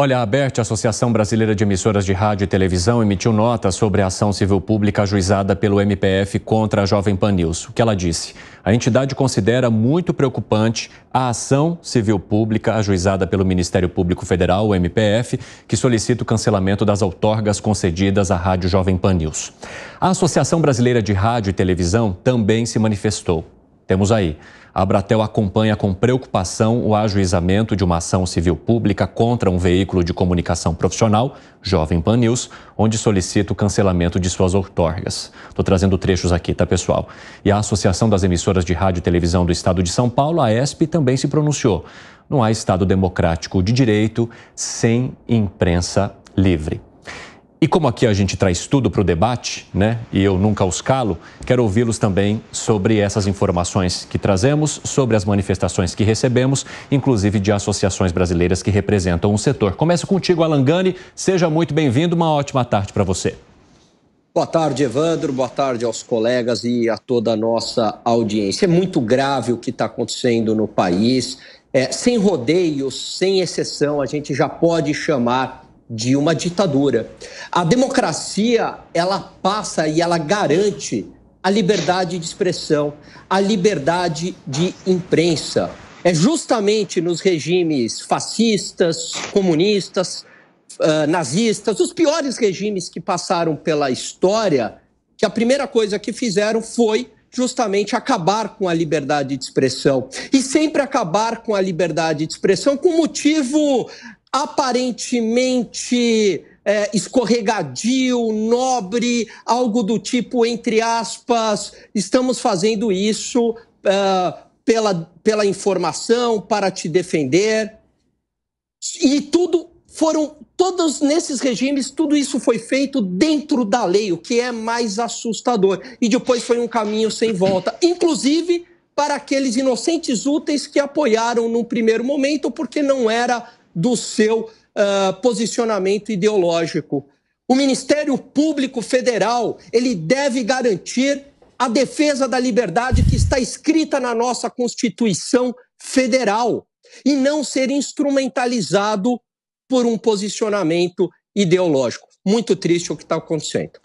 Olha, a ABERT, Associação Brasileira de Emissoras de Rádio e Televisão, emitiu nota sobre a ação civil pública ajuizada pelo MPF contra a Jovem Pan News. O que ela disse? A entidade considera muito preocupante a ação civil pública ajuizada pelo Ministério Público Federal, o MPF, que solicita o cancelamento das outorgas concedidas à Rádio Jovem Pan News. A Associação Brasileira de Rádio e Televisão também se manifestou. Temos aí. A Abratel acompanha com preocupação o ajuizamento de uma ação civil pública contra um veículo de comunicação profissional, Jovem Pan News, onde solicita o cancelamento de suas outorgas. Estou trazendo trechos aqui, tá, pessoal? E a Associação das Emissoras de Rádio e Televisão do Estado de São Paulo, a ESP, também se pronunciou. Não há Estado democrático de direito sem imprensa livre. E como aqui a gente traz tudo para o debate, né, e eu nunca os calo, quero ouvi-los também sobre essas informações que trazemos, sobre as manifestações que recebemos, inclusive de associações brasileiras que representam o setor. Começo contigo, Alan Gani. Seja muito bem-vindo, uma ótima tarde para você. Boa tarde, Evandro. Boa tarde aos colegas e a toda a nossa audiência. É muito grave o que está acontecendo no país. É, sem rodeios, sem exceção, a gente já pode chamar de uma ditadura. A democracia, ela passa e ela garante a liberdade de expressão, a liberdade de imprensa. É justamente nos regimes fascistas, comunistas, ah, nazistas, os piores regimes que passaram pela história, que a primeira coisa que fizeram foi justamente acabar com a liberdade de expressão. E sempre acabar com a liberdade de expressão com motivo aparentemente é, escorregadio, nobre, algo do tipo, entre aspas, estamos fazendo isso uh, pela, pela informação, para te defender. E tudo foram, todos nesses regimes, tudo isso foi feito dentro da lei, o que é mais assustador. E depois foi um caminho sem volta. Inclusive para aqueles inocentes úteis que apoiaram num primeiro momento, porque não era do seu uh, posicionamento ideológico. O Ministério Público Federal ele deve garantir a defesa da liberdade que está escrita na nossa Constituição Federal e não ser instrumentalizado por um posicionamento ideológico. Muito triste o que está acontecendo.